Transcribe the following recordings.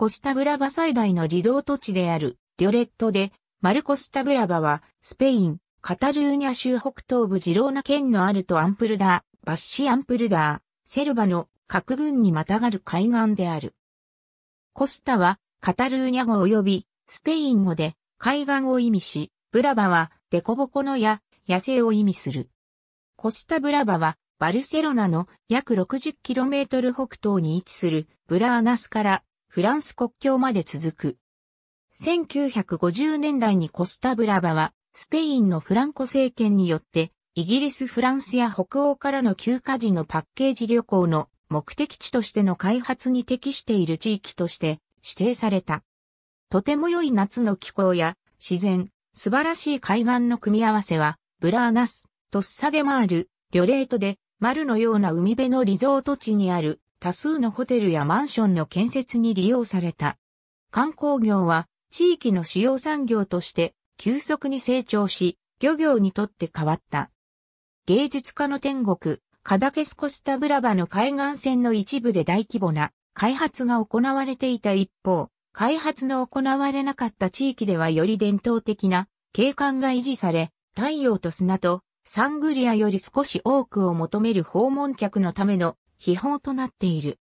コスタブラバ最大のリゾート地であるデュレットで、マルコスタブラバは、スペイン、カタルーニャ州北東部ジローナ県のアルトアンプルダー、バッシアンプルダー、セルバの各軍にまたがる海岸である。コスタは、カタルーニャ語及び、スペイン語で、海岸を意味し、ブラバは、デコボコのや、野生を意味する。コスタブラバは、バルセロナの約 60km 北東に位置するブラーナスからフランス国境まで続く。1950年代にコスタブラバは、スペインのフランコ政権によって、イギリス、フランスや北欧からの休暇時のパッケージ旅行の目的地としての開発に適している地域として指定された。とても良い夏の気候や自然、素晴らしい海岸の組み合わせは、ブラーナス、トッサデマール、リョレートで、マルのような海辺のリゾート地にある多数のホテルやマンションの建設に利用された。観光業は地域の主要産業として急速に成長し、漁業にとって変わった。芸術家の天国、カダケスコスタブラバの海岸線の一部で大規模な開発が行われていた一方、開発の行われなかった地域ではより伝統的な景観が維持され、太陽と砂とサングリアより少し多くを求める訪問客のための秘宝となっている。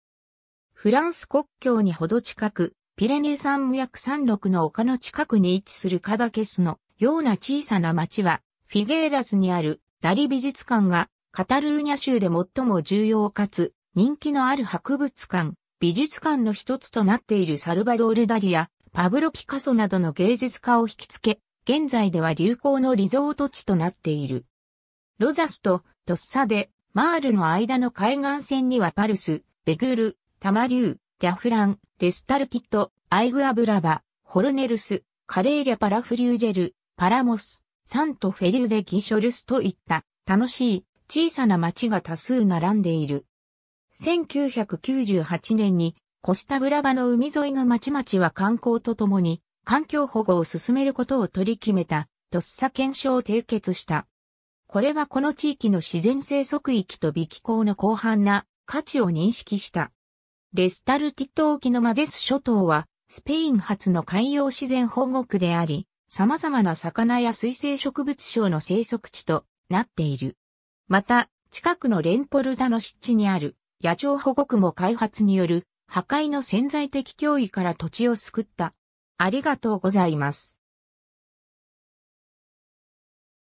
フランス国境にほど近く、ピレネー山脈山麓の丘の近くに位置するカダケスのような小さな町は、フィゲーラスにあるダリ美術館がカタルーニャ州で最も重要かつ人気のある博物館、美術館の一つとなっているサルバドール・ダリやパブロ・ピカソなどの芸術家を引きつけ、現在では流行のリゾート地となっている。ロザスとトッサでマールの間の海岸線にはパルス、ベグル、タマリュー、アフラン、レスタルキット、アイグアブラバ、ホルネルス、カレーリャパラフリュージェル、パラモス、サントフェリュデギショルスといった楽しい小さな町が多数並んでいる。1998年にコスタブラバの海沿いの町々は観光とともに環境保護を進めることを取り決めた、とっさ検証を締結した。これはこの地域の自然生息域と微気候の広範な価値を認識した。レスタルティト沖のマデス諸島は、スペイン初の海洋自然保護区であり、様々な魚や水生植物種の生息地となっている。また、近くのレンポルダの湿地にある野鳥保護区も開発による破壊の潜在的脅威から土地を救った。ありがとうございます。